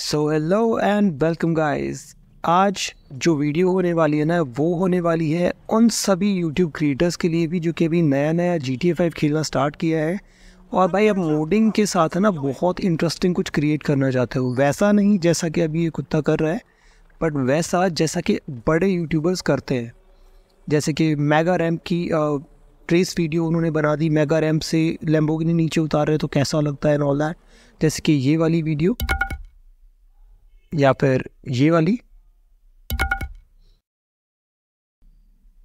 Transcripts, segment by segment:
so hello and welcome guys आज जो video होने वाली है ना वो होने वाली है उन सभी यूट्यूब क्रिएटर्स के लिए भी जो कि अभी नया नया जी टी फाइव खेलना स्टार्ट किया है और भाई अब मोडिंग के साथ है ना बहुत इंटरेस्टिंग कुछ क्रिएट करना चाहते हो वैसा नहीं जैसा कि अभी ये कुत्ता कर रहा है बट वैसा जैसा कि बड़े यूट्यूबर्स करते हैं जैसे कि मेगा रैम्प की ट्रेस वीडियो उन्होंने बना दी मेगा रैम्प से लैम्बोगिनी नीचे उतार रहे तो कैसा लगता है एंड ऑल दैट जैसे कि ये वाली वीडियो या फिर ये वाली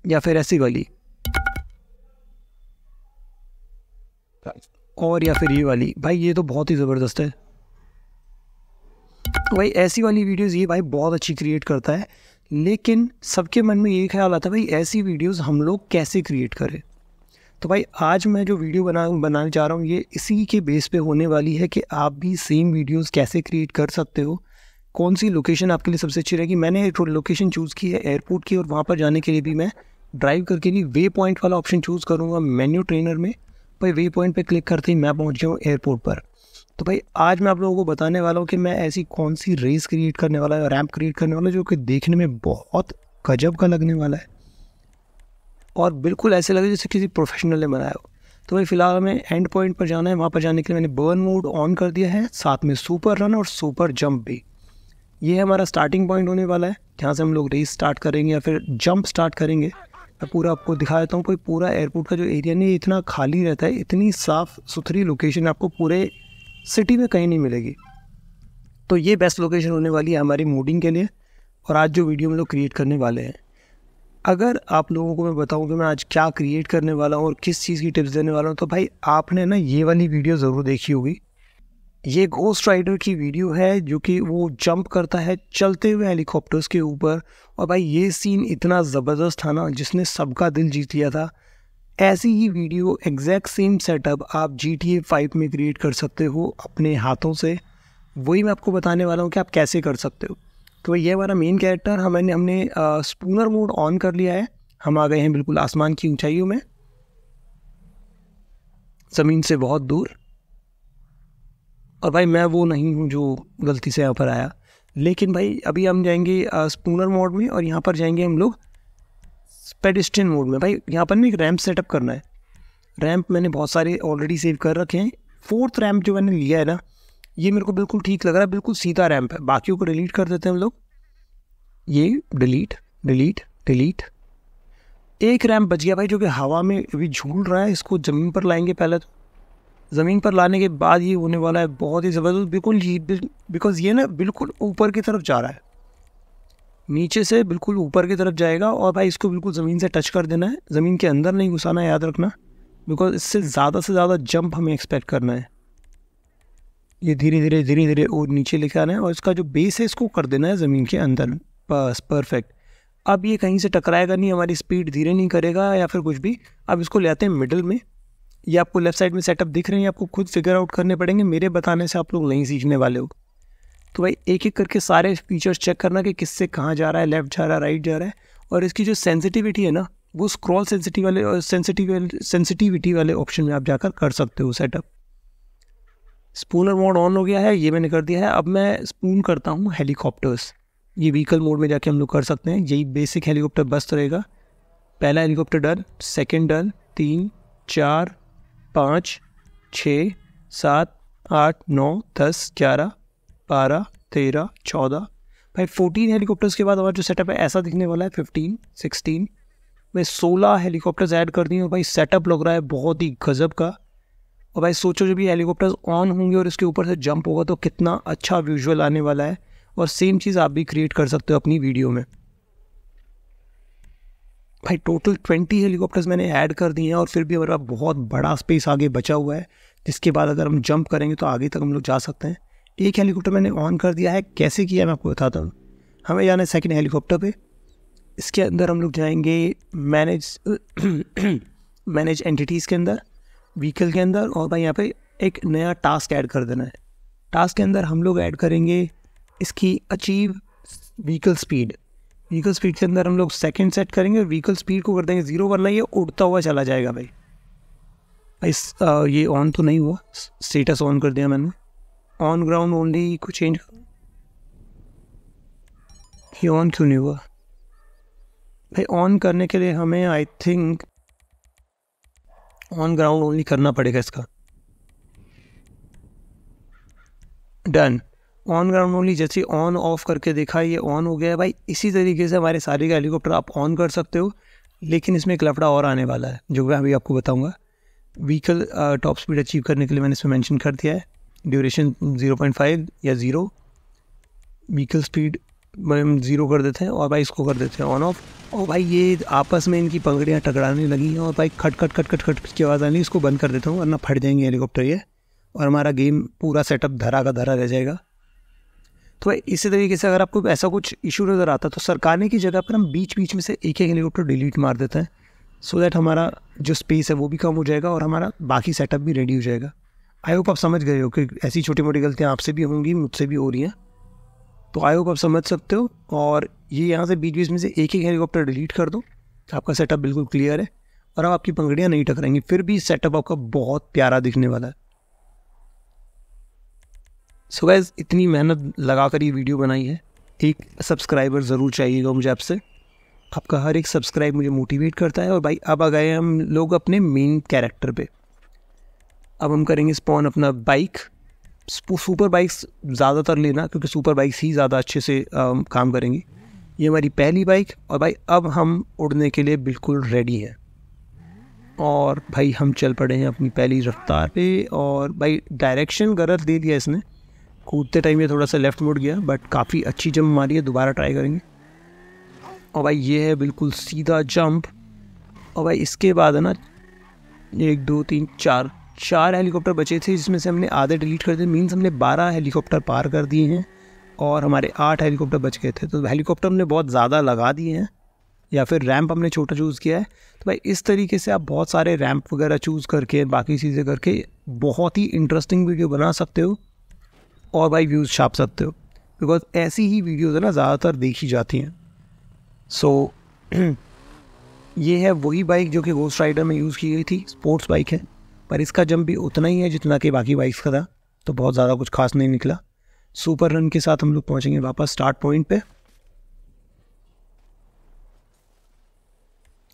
या फिर ऐसी वाली और या फिर ये वाली भाई ये तो बहुत ही ज़बरदस्त है तो भाई ऐसी वाली वीडियोस ये भाई बहुत अच्छी क्रिएट करता है लेकिन सबके मन में ये ख्याल आता है भाई ऐसी वीडियोस हम लोग कैसे क्रिएट करें तो भाई आज मैं जो वीडियो बना बनाने जा रहा हूँ ये इसी के बेस पे होने वाली है कि आप भी सेम वीडियोस कैसे क्रिएट कर सकते हो कौन सी लोकेशन आपके लिए सबसे अच्छी रहेगी मैंने एक लोकेशन चूज़ की है एयरपोर्ट की और वहाँ पर जाने के लिए भी मैं ड्राइव करके नहीं वे पॉइंट वाला ऑप्शन चूज़ करूँगा मेन्यू ट्रेनर में भाई वे पॉइंट पर क्लिक करते ही मैं पहुँच गया हूँ एयरपोर्ट पर तो भाई आज मैं आप लोगों को बताने वाला हूँ कि मैं ऐसी कौन सी रेस क्रिएट करने वाला है रैम्प क्रिएट करने वाला जो कि देखने में बहुत गजब का लगने वाला है और बिल्कुल ऐसे लगे जैसे किसी प्रोफेशनल ने बनाया हो तो भाई फिलहाल हमें एंड पॉइंट पर जाना है वहाँ पर जाने के लिए मैंने बर्न मोड ऑन कर दिया है साथ में सुपर रन और सुपर जंप भी ये हमारा स्टार्टिंग पॉइंट होने वाला है जहाँ से हम लोग रेस स्टार्ट करेंगे या फिर जंप स्टार्ट करेंगे मैं पूरा आपको दिखा देता हूँ कोई पूरा एयरपोर्ट का जो एरिया नहीं इतना खाली रहता है इतनी साफ़ सुथरी लोकेशन आपको पूरे सिटी में कहीं नहीं मिलेगी तो ये बेस्ट लोकेशन होने वाली है हमारी मूडिंग के लिए और आज जो वीडियो हम लोग क्रिएट करने वाले हैं अगर आप लोगों को मैं बताऊं कि मैं आज क्या क्रिएट करने वाला हूँ और किस चीज़ की टिप्स देने वाला हूँ तो भाई आपने ना ये वाली वीडियो ज़रूर देखी होगी ये घोस्ट राइडर की वीडियो है जो कि वो जंप करता है चलते हुए हेलीकॉप्टर्स के ऊपर और भाई ये सीन इतना ज़बरदस्त था ना जिसने सबका दिल जीत लिया था ऐसी ही वीडियो एग्जैक्ट सेम सेटअप आप जी टी ए फाइव में क्रिएट कर सकते हो अपने हाथों से वही मैं आपको बताने वाला हूँ कि आप कैसे कर सकते हो तो ये हमारा मेन कैरेक्टर हमने हमने स्पूनर मोड ऑन कर लिया है हम आ गए हैं बिल्कुल आसमान की ऊंचाइयों में ज़मीन से बहुत दूर और भाई मैं वो नहीं हूँ जो गलती से यहाँ पर आया लेकिन भाई अभी हम जाएंगे स्पूनर मोड में और यहाँ पर जाएंगे हम लोग पेडिस्टिन मोड में भाई यहाँ पर ना एक रैम्प सेटअप करना है रैम्प मैंने बहुत सारे ऑलरेडी सेव कर रखे हैं फोर्थ रैम्प जो मैंने लिया है ना ये मेरे को बिल्कुल ठीक लग रहा है बिल्कुल सीधा रैम्प है बाकियों को डिलीट कर देते हैं हम लोग ये डिलीट डिलीट डिलीट एक रैम्प बच गया भाई जो कि हवा में अभी झूल रहा है इसको ज़मीन पर लाएंगे पहले तो ज़मीन पर लाने के बाद ये होने वाला है बहुत ही ज़बरदस्त बिल्कुल ही बिकॉज़ ये ना बिल्कुल ऊपर की तरफ जा रहा है नीचे से बिल्कुल ऊपर की तरफ जाएगा और भाई इसको बिल्कुल ज़मीन से टच कर देना है ज़मीन के अंदर नहीं घुसाना है याद रखना बिकॉज इससे ज़्यादा से ज़्यादा जंप हमें एक्सपेक्ट करना है ये धीरे धीरे धीरे धीरे और नीचे लेके आना है और इसका जो बेस है इसको कर देना है ज़मीन के अंदर बस परफेक्ट अब ये कहीं से टकराएगा नहीं हमारी स्पीड धीरे नहीं करेगा या फिर कुछ भी अब इसको ले आते हैं मिडल में ये आपको लेफ्ट साइड में सेटअप दिख रहे हैं आपको खुद फिगर आउट करने पड़ेंगे मेरे बताने से आप लोग नहीं सीखने वाले हो तो भाई एक एक करके सारे फीचर्स चेक करना कि किससे कहाँ जा रहा है लेफ्ट जा रहा है राइट जा रहा है और इसकी जो सेंसिटिविटी है ना वो स्क्रॉल सेंसिटिव वाले और सेंसिटिव सेंसिटिविटी वाले ऑप्शन में आप जाकर कर सकते हो सेटअप स्पूनर मोड ऑन हो गया है ये मैंने कर दिया है अब मैं स्पून करता हूँ हेलीकॉप्टर्स ये व्हीकल मोड में जाके हम लोग कर सकते हैं यही बेसिक हेलीकॉप्टर बस रहेगा पहला हेलीकॉप्टर डन सेकेंड डन तीन चार पाँच छ सात आठ नौ दस ग्यारह बारह तेरह चौदह भाई फोर्टीन हेलीकॉप्टर्स के बाद हमारा जो सेटअप है ऐसा दिखने वाला है फिफ्टीन सिक्सटीन मैं सोलह हेलीकॉप्टर्स ऐड कर दी और भाई सेटअप लग रहा है बहुत ही गजब का और भाई सोचो जब ये हेलीकॉप्टर्स ऑन होंगे और इसके ऊपर से जंप होगा तो कितना अच्छा विजुअल आने वाला है और सेम चीज़ आप भी क्रिएट कर सकते हो अपनी वीडियो में भाई टोटल ट्वेंटी हेलीकॉप्टर्स मैंने ऐड कर दिए हैं और फिर भी हमारे पास बहुत बड़ा स्पेस आगे बचा हुआ है जिसके बाद अगर हम जंप करेंगे तो आगे तक हम लोग जा सकते हैं एक हेलीकॉप्टर मैंने ऑन कर दिया है कैसे किया मैं आपको बताता हूँ हमें जाना है सेकेंड हेलीकॉप्टर पर इसके अंदर हम लोग जाएंगे मैनेज मैनेज एंटिटीज़ के अंदर व्हीकल के अंदर और भाई यहाँ पे एक नया टास्क ऐड कर देना है टास्क के अंदर हम लोग ऐड करेंगे इसकी achieve vehicle speed vehicle speed के अंदर हम लोग सेकेंड सेट करेंगे और व्हीकल स्पीड को कर देंगे ज़ीरो वरना ये उड़ता हुआ चला जाएगा भाई इस आ, ये ऑन तो नहीं हुआ स्टेटस ऑन कर दिया मैंने ऑन ग्राउंड ओनली को चेंज कर ये ऑन क्यों नहीं हुआ भाई ऑन करने के लिए हमें I think on ground only करना पड़ेगा इसका डन ऑन ग्राउंड ओनली जैसे ऑन ऑफ करके देखा ये ऑन हो गया है भाई इसी तरीके से हमारे सारे का हेलीकॉप्टर आप ऑन कर सकते हो लेकिन इसमें एक लफड़ा और आने वाला है जो मैं अभी आपको बताऊँगा व्हीकल टॉप स्पीड अचीव करने के लिए मैंने इसमें मैंशन कर दिया है ड्यूरेशन ज़ीरो पॉइंट फाइव या ज़ीरो व्हीकल स्पीड हम ज़ीरो कर देते हैं और भाई इसको कर देते हैं ऑन ऑफ और भाई ये आपस में इनकी पंगड़ियाँ टकराने लगी हैं और भाई खट खट खट खट खट की आवाज़ आने इसको बंद कर देता हूँ वरना फट जाएंगे हेलीकॉप्टर ये और हमारा गेम पूरा सेटअप धरा का धरा रह जाएगा तो इसी तरीके से अगर आपको ऐसा कुछ इशू नज़र आता तो सरकार ने की जगह पर हम बीच बीच में से एक एक हेलीकॉप्टर डिलीट मार देते हैं सो so दैट हमारा जो स्पेस है वो भी कम हो जाएगा और हमारा बाकी सेटअप भी रेडी हो जाएगा आई होप आप समझ गए हो कि ऐसी छोटी मोटी गलतियाँ आपसे भी होंगी मुझसे भी हो रही हैं तो आई होप आप समझ सकते हो और ये यहाँ से बीच बीच में से एक एक हेलीकॉप्टर डिलीट कर दो आपका सेटअप बिल्कुल क्लियर है और अब आपकी पंगड़ियाँ नहीं टकराएंगी फिर भी सेटअप आपका बहुत प्यारा दिखने वाला है सो गैज़ इतनी मेहनत लगा कर ये वीडियो बनाई है एक सब्सक्राइबर ज़रूर चाहिएगा मुझे आपसे आपका हर एक सब्सक्राइब मुझे मोटिवेट करता है और भाई अब आ गए हम लोग अपने मेन कैरेक्टर पे अब हम करेंगे स्पॉन अपना बाइक सुपर बाइक्स ज़्यादातर लेना क्योंकि सुपर बाइक्स ही ज़्यादा अच्छे से आ, काम करेंगी ये हमारी पहली बाइक और भाई अब हम उड़ने के लिए बिल्कुल रेडी हैं और भाई हम चल पड़े हैं अपनी पहली रफ्तार पे और भाई डायरेक्शन गलत दे दिया इसने कूदते टाइम ये थोड़ा सा लेफ्ट मुड़ गया बट काफ़ी अच्छी जंप मारी है दोबारा ट्राई करेंगे और भाई ये है बिल्कुल सीधा जंप और भाई इसके बाद है ना एक दो तीन चार चार हेलीकॉप्टर बचे थे जिसमें से हमने आधे डिलीट कर दिए मीन्स हमने बारह हेलीकॉप्टर पार कर दिए हैं और हमारे आठ हेलीकॉप्टर बच गए थे तो हेलीकॉप्टर हमने बहुत ज़्यादा लगा दिए हैं या फिर रैंप हमने छोटा चूज़ किया है तो भाई इस तरीके से आप बहुत सारे रैंप वगैरह चूज़ करके बाकी चीज़ें करके बहुत ही इंटरेस्टिंग वीडियो बना सकते हो और भाई व्यूज़ छाप सकते हो बिकॉज ऐसी ही वीडियोज़ है ना ज़्यादातर देखी जाती हैं सो so, ये है वही बाइक जो कि गोस्ट राइडर में यूज़ की गई थी स्पोर्ट्स बाइक है पर इसका जंप भी उतना ही है जितना कि बाकी बाइक्स का था तो बहुत ज़्यादा कुछ खास नहीं निकला सुपर रन के साथ हम लोग पहुँचेंगे वापस स्टार्ट पॉइंट पे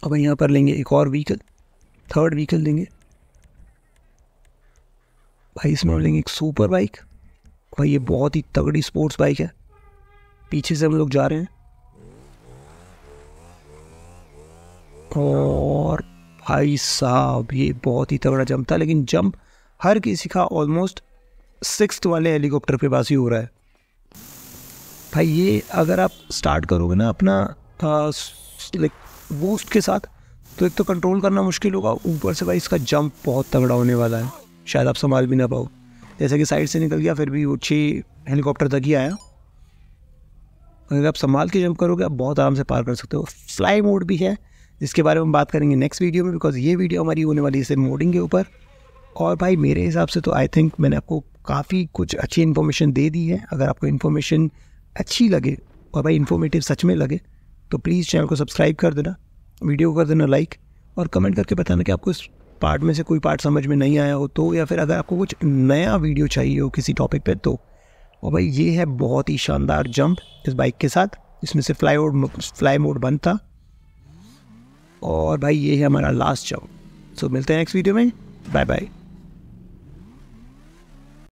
अब यहाँ पर लेंगे एक और व्हीकल थर्ड व्हीकल देंगे भाई इसमें लेंगे एक सुपर बाइक भाई ये बहुत ही तगड़ी स्पोर्ट्स बाइक है पीछे से हम लोग जा रहे हैं और भाई साहब ये बहुत ही तगड़ा जंप था लेकिन जंप हर किसी का ऑलमोस्ट सिक्स वाले हेलीकॉप्टर के पास ही हो रहा है भाई ये अगर आप स्टार्ट करोगे ना अपना लाइक बूस्ट के साथ तो एक तो कंट्रोल करना मुश्किल होगा ऊपर से भाई इसका जंप बहुत तगड़ा होने वाला है शायद आप संभाल भी ना पाओ जैसे कि साइड से निकल गया फिर भी वो छः हेलीकॉप्टर तक ही आया अगर आप संभाल के जंप करोगे आप बहुत आराम से पार कर सकते हो फ्लाई मोड भी है जिसके बारे में हम बात करेंगे नेक्स्ट वीडियो में बिकॉज ये वीडियो हमारी होने वाली है इसे मोडिंग के ऊपर और भाई मेरे हिसाब से तो आई थिंक मैंने आपको काफ़ी कुछ अच्छी इन्फॉर्मेशन दे दी है अगर आपको इन्फॉर्मेशन अच्छी लगे और भाई इन्फॉर्मेटिव सच में लगे तो प्लीज़ चैनल को सब्सक्राइब कर देना वीडियो कर देना लाइक और कमेंट करके बताना कि आपको इस पार्ट में से कोई पार्ट समझ में नहीं आया हो तो या फिर अगर आपको कुछ नया वीडियो चाहिए हो किसी टॉपिक पे तो और भाई ये है बहुत ही शानदार जंप इस बाइक के साथ इसमें से फ्लाई मोड फ्लाई मोड बंद था और भाई ये है हमारा लास्ट जंप सो मिलते हैं नेक्स्ट वीडियो में बाय बाय